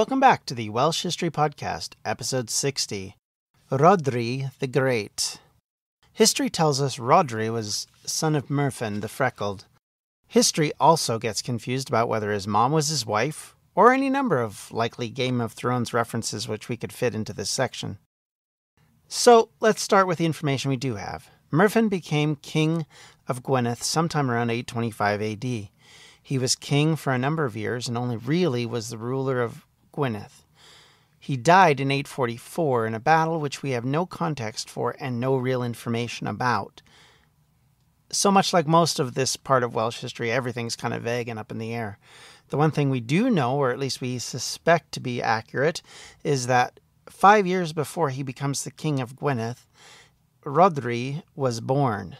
Welcome back to the Welsh History Podcast, episode 60 Rodri the Great. History tells us Rodri was son of Murfin the Freckled. History also gets confused about whether his mom was his wife, or any number of likely Game of Thrones references which we could fit into this section. So let's start with the information we do have. Murfin became king of Gwynedd sometime around 825 AD. He was king for a number of years and only really was the ruler of Gwynedd. He died in 844 in a battle which we have no context for and no real information about. So much like most of this part of Welsh history, everything's kind of vague and up in the air. The one thing we do know, or at least we suspect to be accurate, is that five years before he becomes the king of Gwynedd, Rodri was born.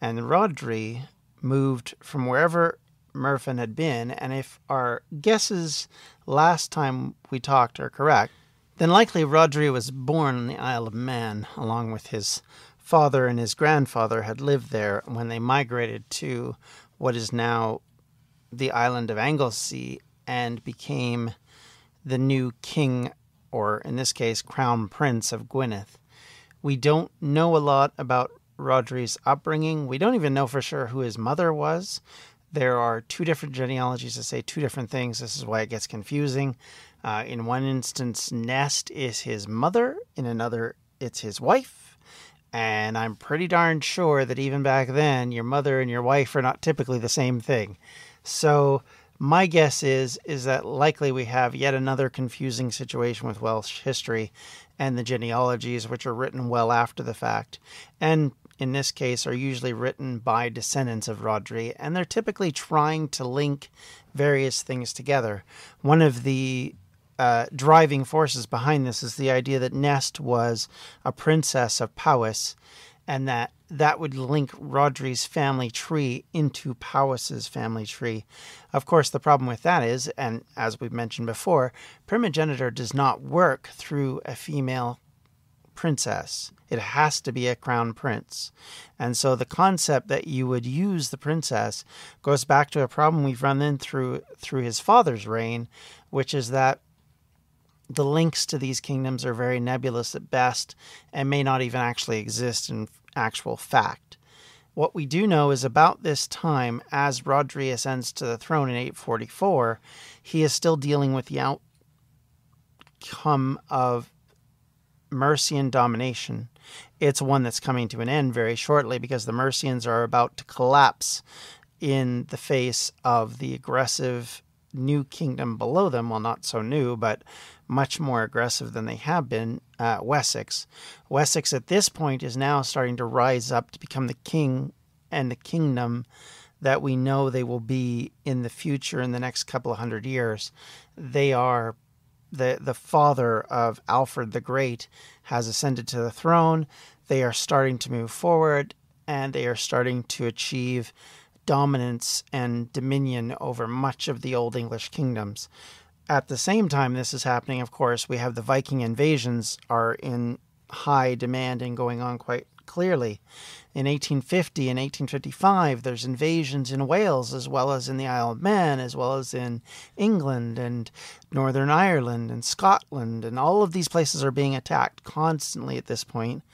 And Rodri moved from wherever Murfin had been, and if our guesses last time we talked are correct, then likely Rodri was born on the Isle of Man, along with his father and his grandfather had lived there when they migrated to what is now the island of Anglesey and became the new king, or in this case, crown prince of Gwynedd. We don't know a lot about Rodri's upbringing. We don't even know for sure who his mother was there are two different genealogies that say two different things. This is why it gets confusing. Uh, in one instance, Nest is his mother, in another, it's his wife. And I'm pretty darn sure that even back then, your mother and your wife are not typically the same thing. So my guess is is that likely we have yet another confusing situation with Welsh history and the genealogies, which are written well after the fact. And in this case, are usually written by descendants of Rodri, and they're typically trying to link various things together. One of the uh, driving forces behind this is the idea that Nest was a princess of Powys, and that that would link Rodri's family tree into Powys's family tree. Of course, the problem with that is, and as we've mentioned before, primogeniture does not work through a female princess. It has to be a crown prince. And so the concept that you would use the princess goes back to a problem we've run in through through his father's reign, which is that the links to these kingdoms are very nebulous at best and may not even actually exist in actual fact. What we do know is about this time, as Rodri ascends to the throne in 844, he is still dealing with the outcome of Mercian domination. It's one that's coming to an end very shortly because the Mercians are about to collapse in the face of the aggressive new kingdom below them. Well, not so new, but much more aggressive than they have been, uh, Wessex. Wessex at this point is now starting to rise up to become the king and the kingdom that we know they will be in the future in the next couple of hundred years. They are the the father of Alfred the Great has ascended to the throne. They are starting to move forward, and they are starting to achieve dominance and dominion over much of the Old English kingdoms. At the same time, this is happening. Of course, we have the Viking invasions are in high demand and going on quite clearly. In 1850 and 1855, there's invasions in Wales as well as in the Isle of Man, as well as in England and Northern Ireland and Scotland, and all of these places are being attacked constantly at this point,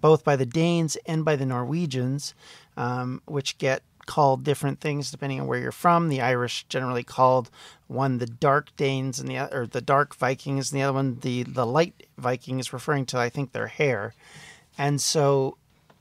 both by the Danes and by the Norwegians, um, which get called different things depending on where you're from. The Irish generally called one the Dark Danes and the or the Dark Vikings, and the other one the the Light Vikings, referring to I think their hair. And so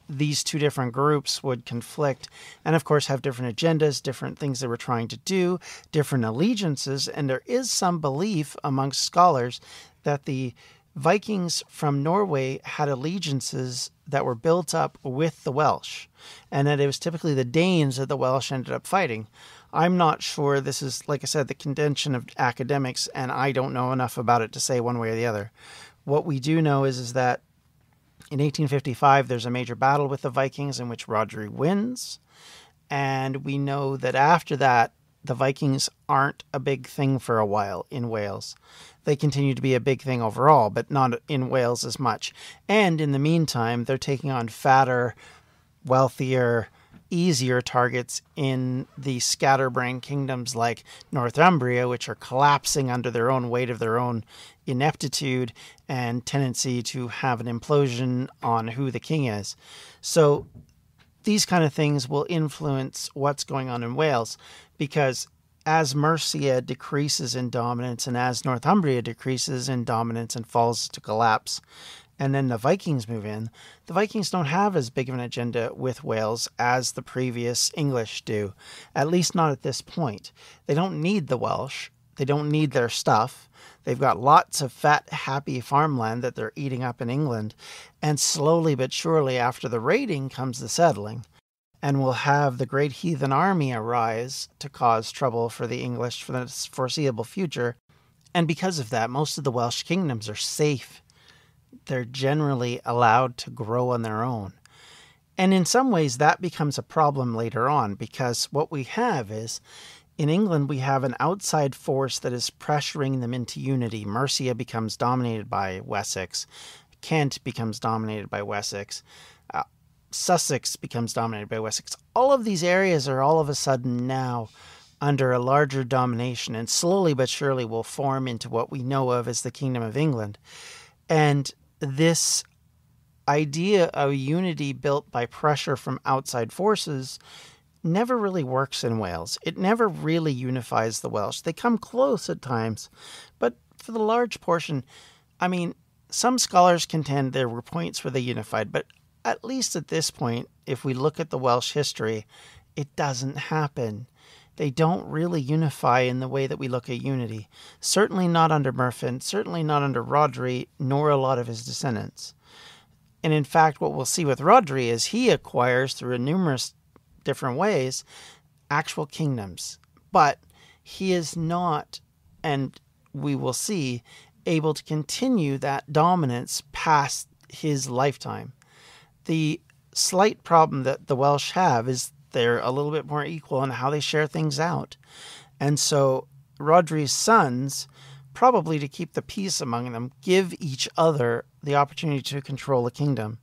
these two different groups would conflict and, of course, have different agendas, different things they were trying to do, different allegiances. And there is some belief amongst scholars that the Vikings from Norway had allegiances that were built up with the Welsh, and that it was typically the Danes that the Welsh ended up fighting. I'm not sure. This is, like I said, the contention of academics, and I don't know enough about it to say one way or the other. What we do know is, is that in 1855, there's a major battle with the Vikings in which Rodri wins. And we know that after that, the Vikings aren't a big thing for a while in Wales. They continue to be a big thing overall, but not in Wales as much. And in the meantime, they're taking on fatter, wealthier, easier targets in the scatterbrain kingdoms like Northumbria, which are collapsing under their own weight of their own ineptitude and tendency to have an implosion on who the king is. So these kind of things will influence what's going on in Wales because as Mercia decreases in dominance and as Northumbria decreases in dominance and falls to collapse, and then the Vikings move in, the Vikings don't have as big of an agenda with Wales as the previous English do, at least not at this point. They don't need the Welsh, they don't need their stuff. They've got lots of fat, happy farmland that they're eating up in England. And slowly but surely, after the raiding, comes the settling. And we'll have the great heathen army arise to cause trouble for the English for the foreseeable future. And because of that, most of the Welsh kingdoms are safe they're generally allowed to grow on their own. And in some ways, that becomes a problem later on because what we have is in England, we have an outside force that is pressuring them into unity. Mercia becomes dominated by Wessex, Kent becomes dominated by Wessex, uh, Sussex becomes dominated by Wessex. All of these areas are all of a sudden now under a larger domination and slowly but surely will form into what we know of as the Kingdom of England. And this idea of unity built by pressure from outside forces never really works in Wales. It never really unifies the Welsh. They come close at times, but for the large portion, I mean, some scholars contend there were points where they unified, but at least at this point, if we look at the Welsh history, it doesn't happen they don't really unify in the way that we look at unity. Certainly not under Murfin, certainly not under Rodri, nor a lot of his descendants. And in fact, what we'll see with Rodri is he acquires through numerous different ways actual kingdoms. But he is not, and we will see, able to continue that dominance past his lifetime. The slight problem that the Welsh have is they're a little bit more equal in how they share things out. And so Rodri's sons, probably to keep the peace among them, give each other the opportunity to control a kingdom,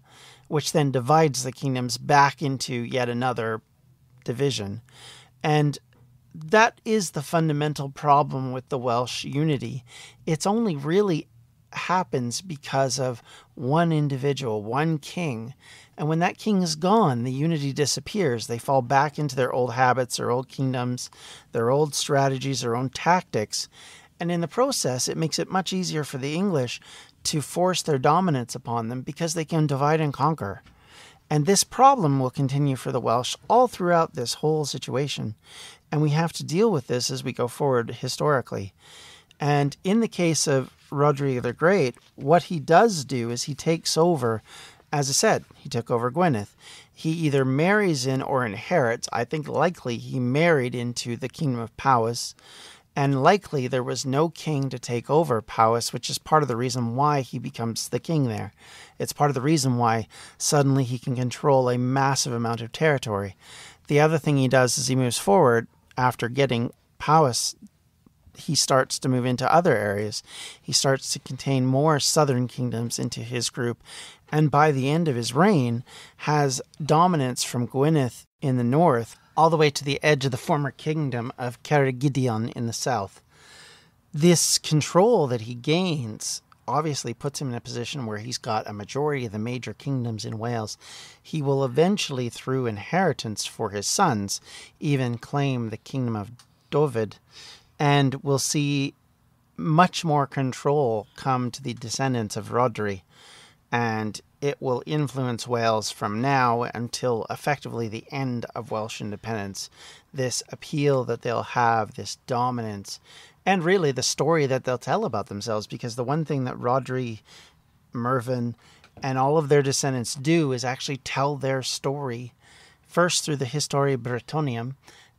which then divides the kingdoms back into yet another division. And that is the fundamental problem with the Welsh unity. It's only really happens because of one individual, one king. And when that king is gone, the unity disappears. They fall back into their old habits, their old kingdoms, their old strategies, their own tactics. And in the process, it makes it much easier for the English to force their dominance upon them because they can divide and conquer. And this problem will continue for the Welsh all throughout this whole situation. And we have to deal with this as we go forward historically. And in the case of Rodrigo the Great, what he does do is he takes over, as I said, he took over Gwyneth. He either marries in or inherits. I think likely he married into the kingdom of Powys, and likely there was no king to take over Powys, which is part of the reason why he becomes the king there. It's part of the reason why suddenly he can control a massive amount of territory. The other thing he does is he moves forward after getting Powys he starts to move into other areas. He starts to contain more southern kingdoms into his group, and by the end of his reign, has dominance from Gwynedd in the north all the way to the edge of the former kingdom of Ceredigion in the south. This control that he gains obviously puts him in a position where he's got a majority of the major kingdoms in Wales. He will eventually, through inheritance for his sons, even claim the kingdom of Dovid and we'll see much more control come to the descendants of Rodri, and it will influence Wales from now until effectively the end of Welsh independence. This appeal that they'll have, this dominance, and really the story that they'll tell about themselves, because the one thing that Rodri, Mervyn, and all of their descendants do is actually tell their story first through the Historia Bretonium,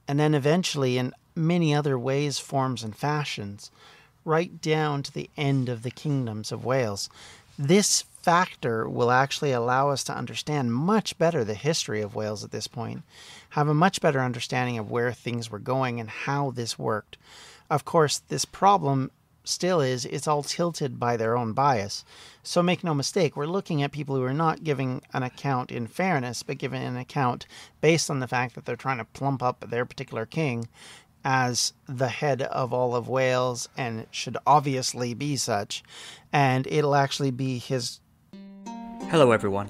and then eventually in many other ways, forms, and fashions, right down to the end of the kingdoms of Wales. This factor will actually allow us to understand much better the history of Wales at this point, have a much better understanding of where things were going and how this worked. Of course, this problem still is it's all tilted by their own bias. So make no mistake, we're looking at people who are not giving an account in fairness, but giving an account based on the fact that they're trying to plump up their particular king as the head of all of Wales and should obviously be such, and it'll actually be his. Hello, everyone.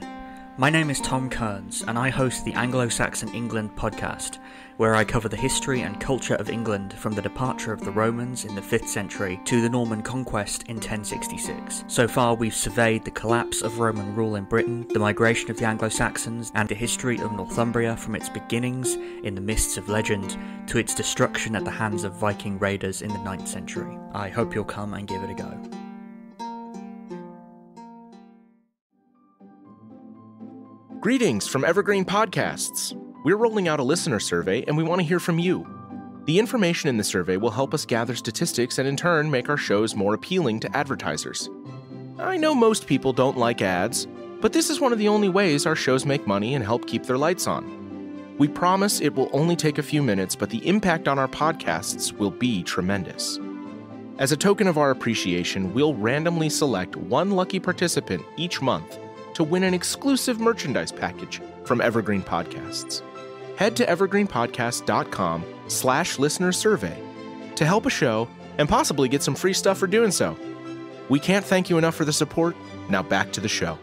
My name is Tom Kearns, and I host the Anglo Saxon England podcast, where I cover the history and culture of England from the departure of the Romans in the 5th century to the Norman conquest in 1066. So far, we've surveyed the collapse of Roman rule in Britain, the migration of the Anglo Saxons, and the history of Northumbria from its beginnings in the mists of legend to its destruction at the hands of Viking raiders in the 9th century. I hope you'll come and give it a go. Greetings from Evergreen Podcasts. We're rolling out a listener survey and we want to hear from you. The information in the survey will help us gather statistics and in turn make our shows more appealing to advertisers. I know most people don't like ads, but this is one of the only ways our shows make money and help keep their lights on. We promise it will only take a few minutes, but the impact on our podcasts will be tremendous. As a token of our appreciation, we'll randomly select one lucky participant each month to win an exclusive merchandise package from Evergreen Podcasts head to evergreenpodcast.com slash listener survey to help a show and possibly get some free stuff for doing so. We can't thank you enough for the support. Now back to the show.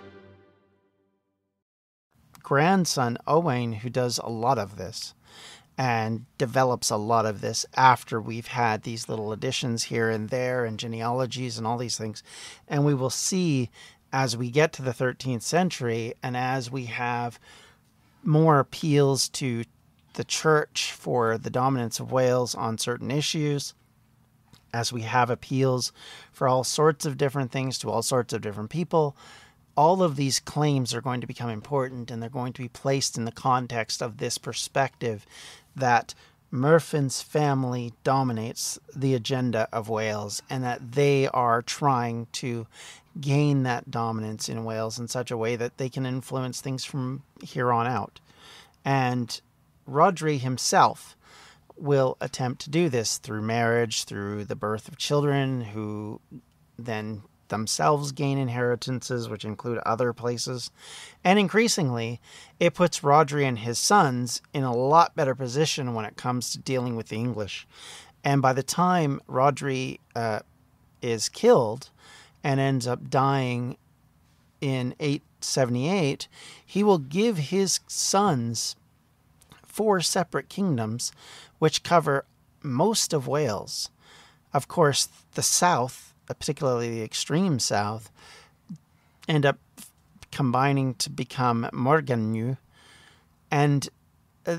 Grandson Owain, who does a lot of this and develops a lot of this after we've had these little additions here and there and genealogies and all these things. And we will see as we get to the 13th century and as we have more appeals to the church for the dominance of Wales on certain issues, as we have appeals for all sorts of different things to all sorts of different people. All of these claims are going to become important and they're going to be placed in the context of this perspective that Murfin's family dominates the agenda of Wales and that they are trying to gain that dominance in Wales in such a way that they can influence things from here on out. And Rodri himself will attempt to do this through marriage, through the birth of children who then themselves gain inheritances, which include other places. And increasingly, it puts Rodri and his sons in a lot better position when it comes to dealing with the English. And by the time Rodri uh, is killed, and ends up dying in 878, he will give his sons four separate kingdoms, which cover most of Wales. Of course, the south, particularly the extreme south, end up combining to become Morganwg, and uh,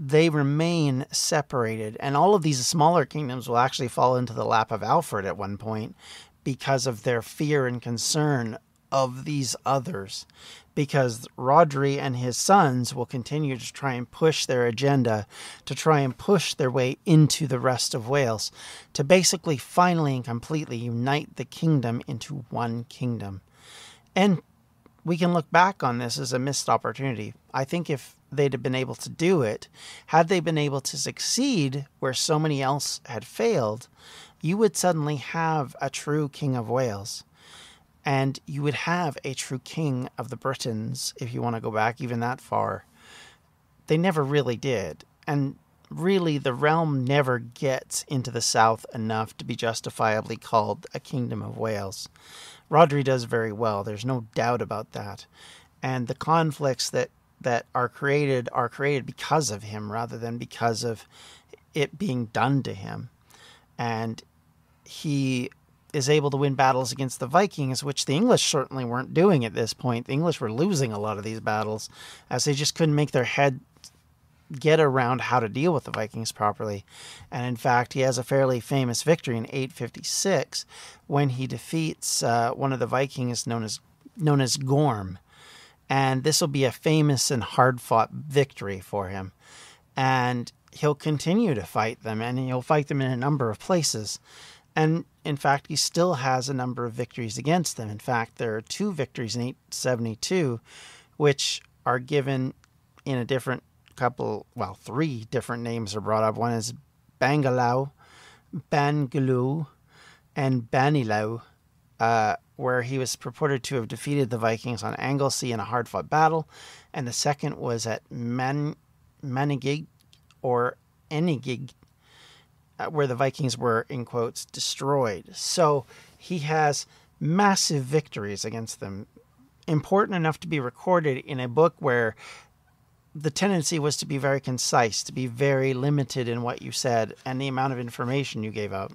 they remain separated. And all of these smaller kingdoms will actually fall into the lap of Alfred at one point because of their fear and concern of these others, because Rodri and his sons will continue to try and push their agenda, to try and push their way into the rest of Wales, to basically finally and completely unite the kingdom into one kingdom. And we can look back on this as a missed opportunity. I think if they'd have been able to do it, had they been able to succeed where so many else had failed, you would suddenly have a true King of Wales. And you would have a true king of the Britons, if you want to go back even that far. They never really did. And really, the realm never gets into the south enough to be justifiably called a Kingdom of Wales. Rodri does very well, there's no doubt about that. And the conflicts that, that are created are created because of him rather than because of it being done to him. And he is able to win battles against the Vikings, which the English certainly weren't doing at this point. The English were losing a lot of these battles as they just couldn't make their head get around how to deal with the Vikings properly. And in fact, he has a fairly famous victory in 856 when he defeats uh, one of the Vikings known as known as Gorm. And this will be a famous and hard fought victory for him. And he'll continue to fight them and he'll fight them in a number of places. And in fact, he still has a number of victories against them. In fact, there are two victories in 872, which are given in a different couple, well, three different names are brought up. One is Bangalao, Bangaloo, and Banilau, uh, where he was purported to have defeated the Vikings on Anglesey in a hard fought battle. And the second was at Man- Manigig or Enigig, uh, where the Vikings were, in quotes, destroyed. So he has massive victories against them, important enough to be recorded in a book where the tendency was to be very concise, to be very limited in what you said and the amount of information you gave out.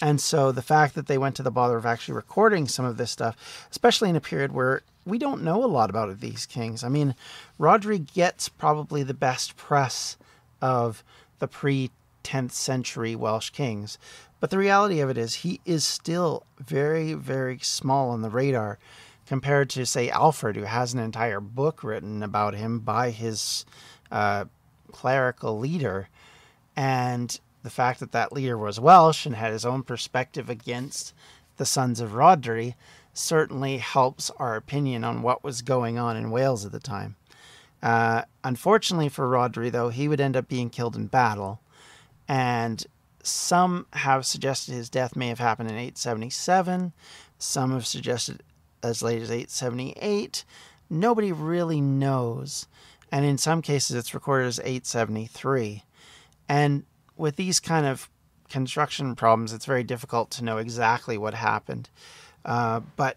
And so the fact that they went to the bother of actually recording some of this stuff, especially in a period where we don't know a lot about these kings. I mean, Rodri gets probably the best press of the pre 10th century Welsh kings. But the reality of it is, he is still very, very small on the radar compared to, say, Alfred, who has an entire book written about him by his uh, clerical leader. And the fact that that leader was Welsh and had his own perspective against the sons of Rodri certainly helps our opinion on what was going on in Wales at the time. Uh, unfortunately for Rodri, though, he would end up being killed in battle and some have suggested his death may have happened in 877. Some have suggested as late as 878. Nobody really knows. And in some cases, it's recorded as 873. And with these kind of construction problems, it's very difficult to know exactly what happened. Uh, but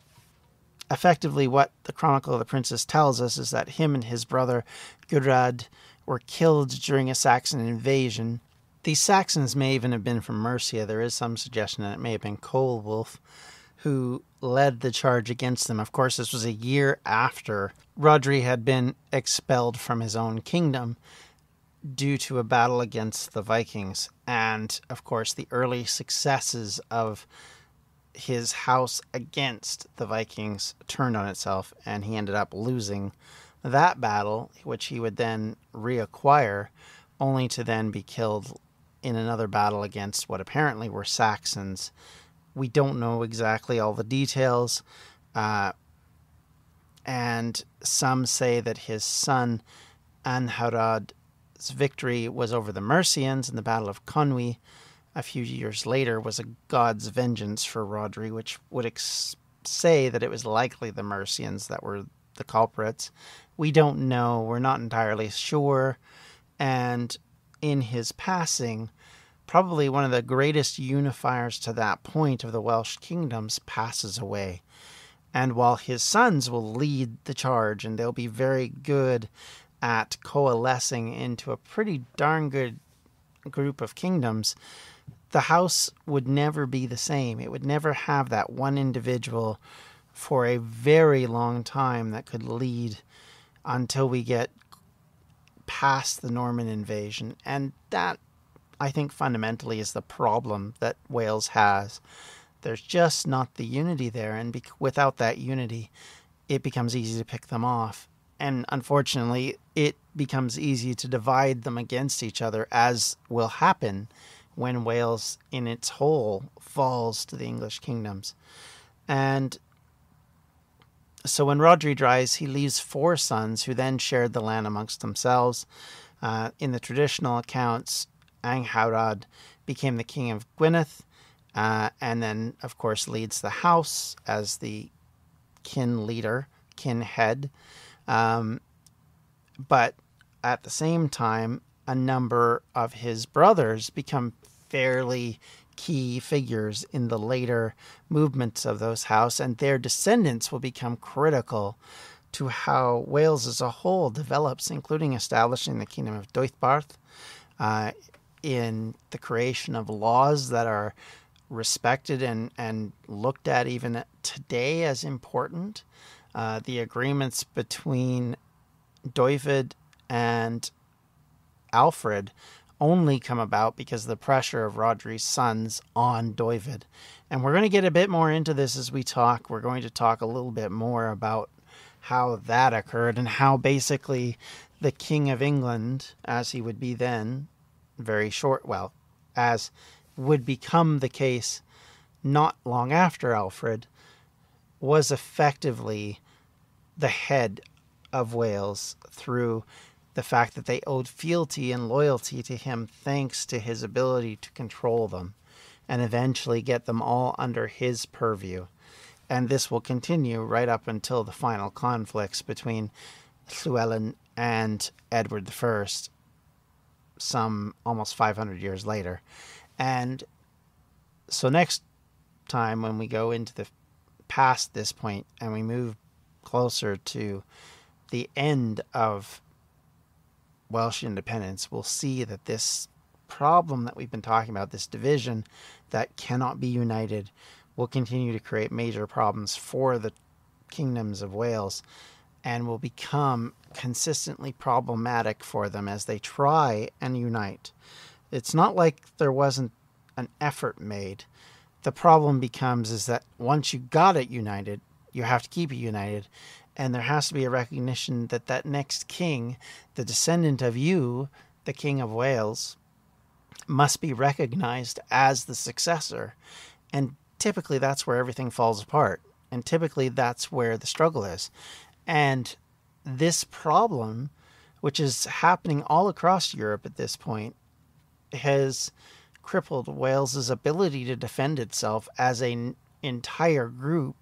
effectively, what the Chronicle of the Princess tells us is that him and his brother, Gurad, were killed during a Saxon invasion these Saxons may even have been from Mercia. There is some suggestion that it may have been Colewulf who led the charge against them. Of course, this was a year after Rodri had been expelled from his own kingdom due to a battle against the Vikings. And of course, the early successes of his house against the Vikings turned on itself, and he ended up losing that battle, which he would then reacquire, only to then be killed in another battle against what apparently were Saxons. We don't know exactly all the details. Uh, and some say that his son Anharad's victory was over the Mercians in the Battle of Conwy a few years later was a god's vengeance for Rodri, which would say that it was likely the Mercians that were the culprits. We don't know, we're not entirely sure, and in his passing, probably one of the greatest unifiers to that point of the Welsh kingdoms, passes away. And while his sons will lead the charge, and they'll be very good at coalescing into a pretty darn good group of kingdoms, the house would never be the same. It would never have that one individual for a very long time that could lead until we get past the Norman invasion. And that, I think, fundamentally is the problem that Wales has. There's just not the unity there. And be- without that unity, it becomes easy to pick them off. And unfortunately, it becomes easy to divide them against each other, as will happen when Wales in its whole falls to the English kingdoms. And so when Rodri dies, he leaves four sons who then shared the land amongst themselves. Uh, in the traditional accounts, Angharad became the king of Gwynedd, uh, and then, of course, leads the house as the kin leader, kin head. Um, but at the same time, a number of his brothers become fairly key figures in the later movements of those house, and their descendants will become critical to how Wales as a whole develops, including establishing the Kingdom of Doithbarth, uh, in the creation of laws that are respected and, and looked at even today as important. Uh, the agreements between David and Alfred only come about because of the pressure of Rodri's sons on David. And we're going to get a bit more into this as we talk. We're going to talk a little bit more about how that occurred and how basically the King of England, as he would be then, very short, well, as would become the case not long after Alfred, was effectively the head of Wales through the fact that they owed fealty and loyalty to him thanks to his ability to control them and eventually get them all under his purview. And this will continue right up until the final conflicts between Llewellyn and Edward I, some almost 500 years later. And so, next time when we go into the past this point and we move closer to the end of Welsh independence will see that this problem that we've been talking about, this division that cannot be united, will continue to create major problems for the kingdoms of Wales and will become consistently problematic for them as they try and unite. It's not like there wasn't an effort made. The problem becomes is that once you got it united, you have to keep it united and there has to be a recognition that that next king, the descendant of you, the King of Wales, must be recognized as the successor. And typically that's where everything falls apart. And typically that's where the struggle is. And this problem, which is happening all across Europe at this point, has crippled Wales's ability to defend itself as an entire group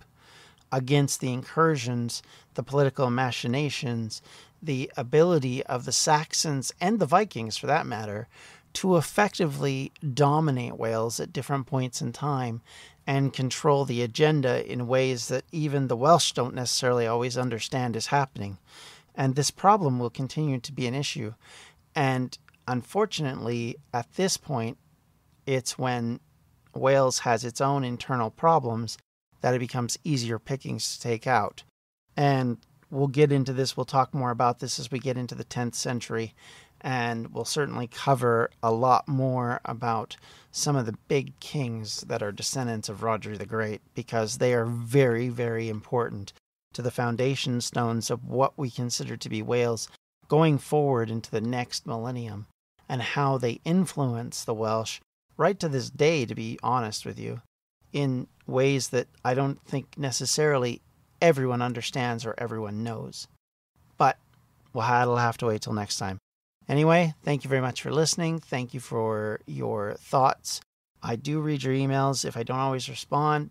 against the incursions, the political machinations, the ability of the Saxons and the Vikings, for that matter, to effectively dominate Wales at different points in time and control the agenda in ways that even the Welsh don't necessarily always understand is happening. And this problem will continue to be an issue. And unfortunately, at this point, it's when Wales has its own internal problems that it becomes easier pickings to take out. And we'll get into this, we'll talk more about this as we get into the 10th century, and we'll certainly cover a lot more about some of the big kings that are descendants of Roger the Great because they are very, very important to the foundation stones of what we consider to be Wales going forward into the next millennium and how they influence the Welsh right to this day, to be honest with you in ways that I don't think necessarily everyone understands or everyone knows. But that will have to wait till next time. Anyway, thank you very much for listening. Thank you for your thoughts. I do read your emails. If I don't always respond,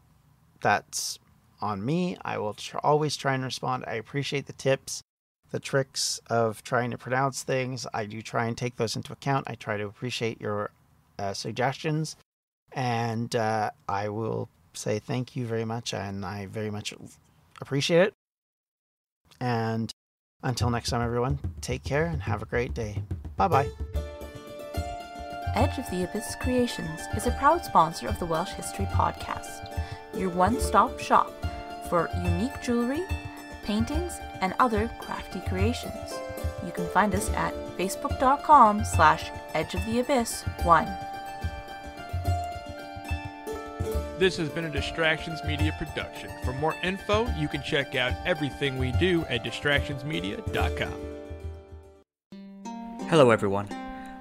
that's on me. I will tr- always try and respond. I appreciate the tips, the tricks of trying to pronounce things. I do try and take those into account. I try to appreciate your uh, suggestions. And uh, I will say thank you very much, and I very much appreciate it. And until next time, everyone, take care and have a great day. Bye bye. Edge of the Abyss Creations is a proud sponsor of the Welsh History Podcast, your one stop shop for unique jewelry, paintings, and other crafty creations. You can find us at facebook.com slash abyss one This has been a Distractions Media production. For more info, you can check out everything we do at distractionsmedia.com. Hello, everyone.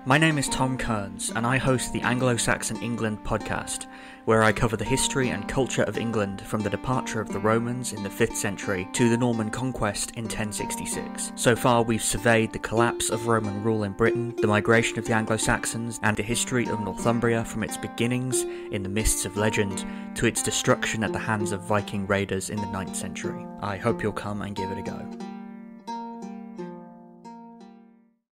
My name is Tom Kearns, and I host the Anglo Saxon England podcast, where I cover the history and culture of England from the departure of the Romans in the 5th century to the Norman conquest in 1066. So far, we've surveyed the collapse of Roman rule in Britain, the migration of the Anglo Saxons, and the history of Northumbria from its beginnings in the mists of legend to its destruction at the hands of Viking raiders in the 9th century. I hope you'll come and give it a go.